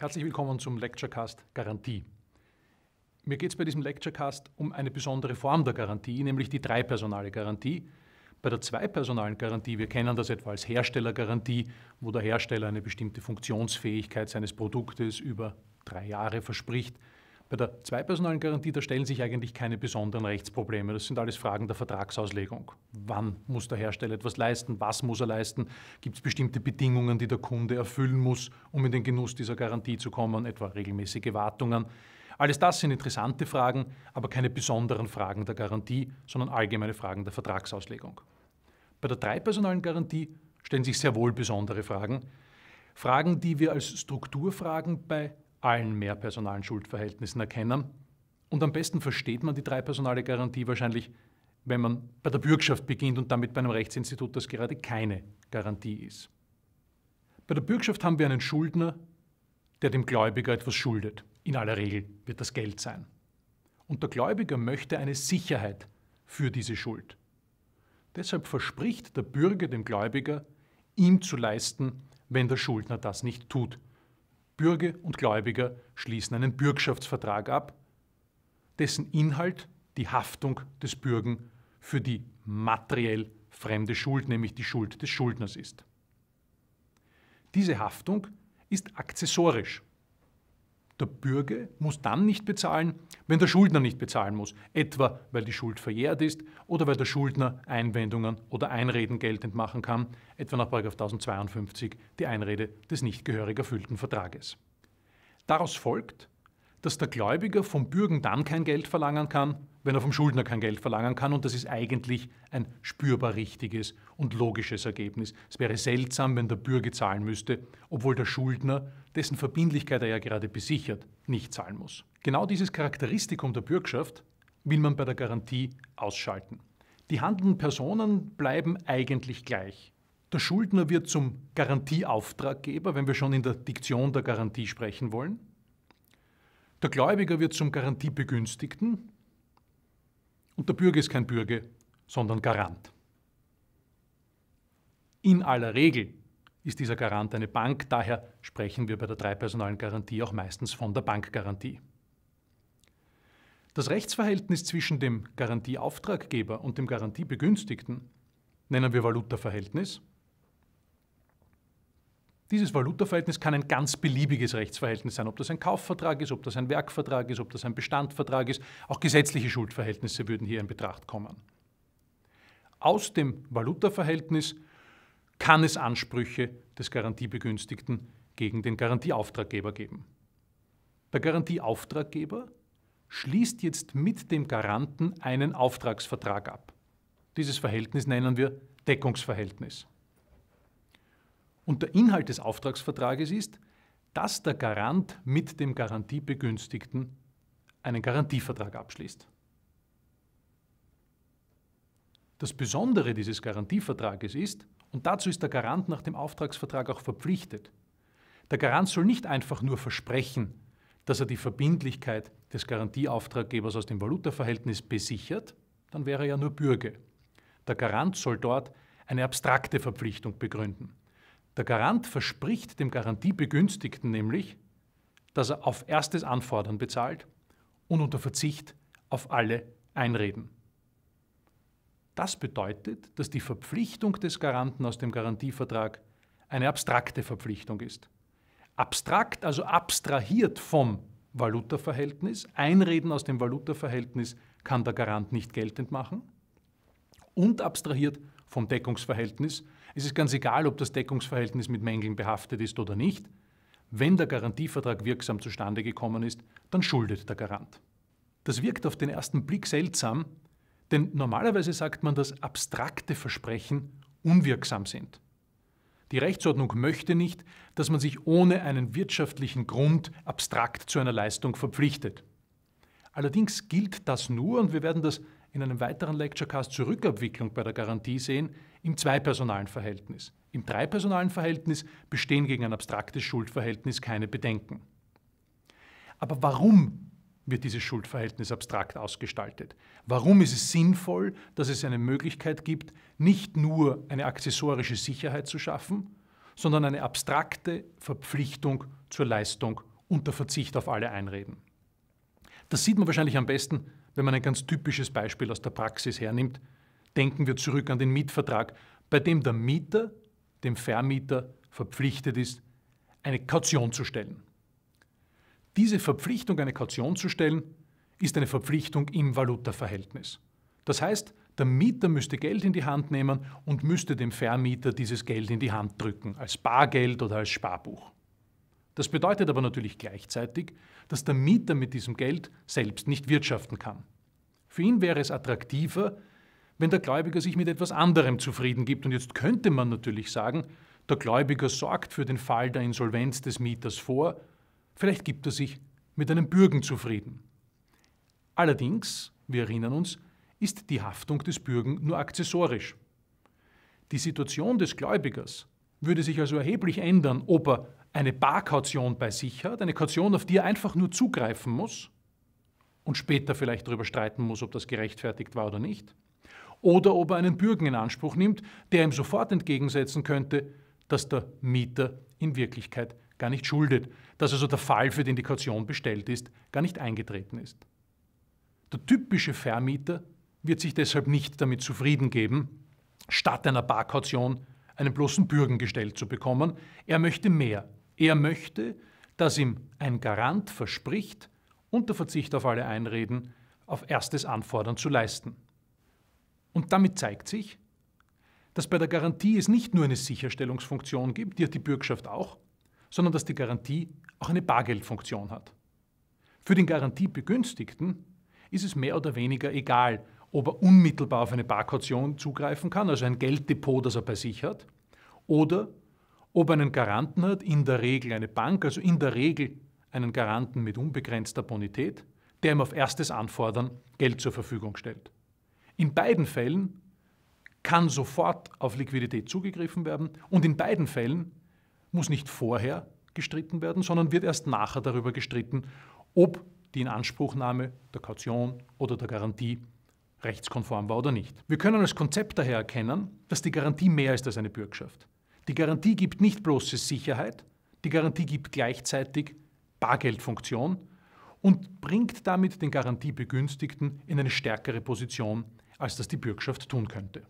Herzlich willkommen zum Lecturecast Garantie. Mir geht es bei diesem Lecturecast um eine besondere Form der Garantie, nämlich die dreipersonale Garantie. Bei der zweipersonalen Garantie, wir kennen das etwa als Herstellergarantie, wo der Hersteller eine bestimmte Funktionsfähigkeit seines Produktes über drei Jahre verspricht, bei der Zweipersonengarantie, da stellen sich eigentlich keine besonderen Rechtsprobleme. Das sind alles Fragen der Vertragsauslegung. Wann muss der Hersteller etwas leisten? Was muss er leisten? Gibt es bestimmte Bedingungen, die der Kunde erfüllen muss, um in den Genuss dieser Garantie zu kommen, etwa regelmäßige Wartungen? Alles das sind interessante Fragen, aber keine besonderen Fragen der Garantie, sondern allgemeine Fragen der Vertragsauslegung. Bei der dreipersonalen Garantie stellen sich sehr wohl besondere Fragen. Fragen, die wir als Strukturfragen bei allen mehr personalen Schuldverhältnissen erkennen. Und am besten versteht man die drei personale Garantie wahrscheinlich, wenn man bei der Bürgschaft beginnt und damit bei einem Rechtsinstitut, das gerade keine Garantie ist. Bei der Bürgschaft haben wir einen Schuldner, der dem Gläubiger etwas schuldet. In aller Regel wird das Geld sein. Und der Gläubiger möchte eine Sicherheit für diese Schuld. Deshalb verspricht der Bürger dem Gläubiger, ihm zu leisten, wenn der Schuldner das nicht tut. Bürger und Gläubiger schließen einen Bürgschaftsvertrag ab, dessen Inhalt die Haftung des Bürgen für die materiell fremde Schuld, nämlich die Schuld des Schuldners ist. Diese Haftung ist akzessorisch der Bürger muss dann nicht bezahlen, wenn der Schuldner nicht bezahlen muss, etwa weil die Schuld verjährt ist oder weil der Schuldner Einwendungen oder Einreden geltend machen kann, etwa nach 1052 die Einrede des nicht gehörig erfüllten Vertrages. Daraus folgt, dass der Gläubiger vom Bürgen dann kein Geld verlangen kann, wenn er vom Schuldner kein Geld verlangen kann. Und das ist eigentlich ein spürbar richtiges und logisches Ergebnis. Es wäre seltsam, wenn der Bürger zahlen müsste, obwohl der Schuldner, dessen Verbindlichkeit er ja gerade besichert, nicht zahlen muss. Genau dieses Charakteristikum der Bürgschaft will man bei der Garantie ausschalten. Die handelnden Personen bleiben eigentlich gleich. Der Schuldner wird zum Garantieauftraggeber, wenn wir schon in der Diktion der Garantie sprechen wollen. Der Gläubiger wird zum Garantiebegünstigten und der Bürger ist kein Bürger, sondern Garant. In aller Regel ist dieser Garant eine Bank, daher sprechen wir bei der dreipersonalen Garantie auch meistens von der Bankgarantie. Das Rechtsverhältnis zwischen dem Garantieauftraggeber und dem Garantiebegünstigten nennen wir Valutaverhältnis dieses Valutaverhältnis kann ein ganz beliebiges Rechtsverhältnis sein, ob das ein Kaufvertrag ist, ob das ein Werkvertrag ist, ob das ein Bestandvertrag ist. Auch gesetzliche Schuldverhältnisse würden hier in Betracht kommen. Aus dem Valutaverhältnis kann es Ansprüche des Garantiebegünstigten gegen den Garantieauftraggeber geben. Der Garantieauftraggeber schließt jetzt mit dem Garanten einen Auftragsvertrag ab. Dieses Verhältnis nennen wir Deckungsverhältnis. Und der Inhalt des Auftragsvertrages ist, dass der Garant mit dem Garantiebegünstigten einen Garantievertrag abschließt. Das Besondere dieses Garantievertrages ist, und dazu ist der Garant nach dem Auftragsvertrag auch verpflichtet, der Garant soll nicht einfach nur versprechen, dass er die Verbindlichkeit des Garantieauftraggebers aus dem Valutaverhältnis besichert, dann wäre er ja nur Bürger. Der Garant soll dort eine abstrakte Verpflichtung begründen. Der Garant verspricht dem Garantiebegünstigten nämlich, dass er auf erstes Anfordern bezahlt und unter Verzicht auf alle Einreden. Das bedeutet, dass die Verpflichtung des Garanten aus dem Garantievertrag eine abstrakte Verpflichtung ist. Abstrakt, also abstrahiert vom Valutaverhältnis, Einreden aus dem Valutaverhältnis kann der Garant nicht geltend machen und abstrahiert vom Deckungsverhältnis, es ist ganz egal, ob das Deckungsverhältnis mit Mängeln behaftet ist oder nicht. Wenn der Garantievertrag wirksam zustande gekommen ist, dann schuldet der Garant. Das wirkt auf den ersten Blick seltsam, denn normalerweise sagt man, dass abstrakte Versprechen unwirksam sind. Die Rechtsordnung möchte nicht, dass man sich ohne einen wirtschaftlichen Grund abstrakt zu einer Leistung verpflichtet. Allerdings gilt das nur, und wir werden das in einem weiteren Lecturecast zur Rückabwicklung bei der Garantie sehen, im zweipersonalen Verhältnis. Im dreipersonalen Verhältnis bestehen gegen ein abstraktes Schuldverhältnis keine Bedenken. Aber warum wird dieses Schuldverhältnis abstrakt ausgestaltet? Warum ist es sinnvoll, dass es eine Möglichkeit gibt, nicht nur eine accessorische Sicherheit zu schaffen, sondern eine abstrakte Verpflichtung zur Leistung unter Verzicht auf alle Einreden? Das sieht man wahrscheinlich am besten, wenn man ein ganz typisches Beispiel aus der Praxis hernimmt, Denken wir zurück an den Mietvertrag, bei dem der Mieter dem Vermieter verpflichtet ist, eine Kaution zu stellen. Diese Verpflichtung, eine Kaution zu stellen, ist eine Verpflichtung im Valutaverhältnis. Das heißt, der Mieter müsste Geld in die Hand nehmen und müsste dem Vermieter dieses Geld in die Hand drücken, als Bargeld oder als Sparbuch. Das bedeutet aber natürlich gleichzeitig, dass der Mieter mit diesem Geld selbst nicht wirtschaften kann. Für ihn wäre es attraktiver, wenn der Gläubiger sich mit etwas anderem zufrieden gibt. Und jetzt könnte man natürlich sagen, der Gläubiger sorgt für den Fall der Insolvenz des Mieters vor, vielleicht gibt er sich mit einem Bürgen zufrieden. Allerdings, wir erinnern uns, ist die Haftung des Bürgen nur akzessorisch. Die Situation des Gläubigers würde sich also erheblich ändern, ob er eine Barkaution bei sich hat, eine Kaution, auf die er einfach nur zugreifen muss und später vielleicht darüber streiten muss, ob das gerechtfertigt war oder nicht, oder ob er einen Bürgen in Anspruch nimmt, der ihm sofort entgegensetzen könnte, dass der Mieter in Wirklichkeit gar nicht schuldet, dass also der Fall, für den die Kaution bestellt ist, gar nicht eingetreten ist. Der typische Vermieter wird sich deshalb nicht damit zufrieden geben, statt einer Barkaution einen bloßen Bürgen gestellt zu bekommen. Er möchte mehr. Er möchte, dass ihm ein Garant verspricht, unter Verzicht auf alle Einreden, auf erstes Anfordern zu leisten. Und damit zeigt sich, dass bei der Garantie es nicht nur eine Sicherstellungsfunktion gibt, die hat die Bürgschaft auch, sondern dass die Garantie auch eine Bargeldfunktion hat. Für den Garantiebegünstigten ist es mehr oder weniger egal, ob er unmittelbar auf eine Barkaution zugreifen kann, also ein Gelddepot, das er bei sich hat, oder ob er einen Garanten hat, in der Regel eine Bank, also in der Regel einen Garanten mit unbegrenzter Bonität, der ihm auf erstes Anfordern Geld zur Verfügung stellt. In beiden Fällen kann sofort auf Liquidität zugegriffen werden und in beiden Fällen muss nicht vorher gestritten werden, sondern wird erst nachher darüber gestritten, ob die Inanspruchnahme der Kaution oder der Garantie rechtskonform war oder nicht. Wir können als Konzept daher erkennen, dass die Garantie mehr ist als eine Bürgschaft. Die Garantie gibt nicht bloße Sicherheit, die Garantie gibt gleichzeitig Bargeldfunktion und bringt damit den Garantiebegünstigten in eine stärkere Position als das die Bürgschaft tun könnte.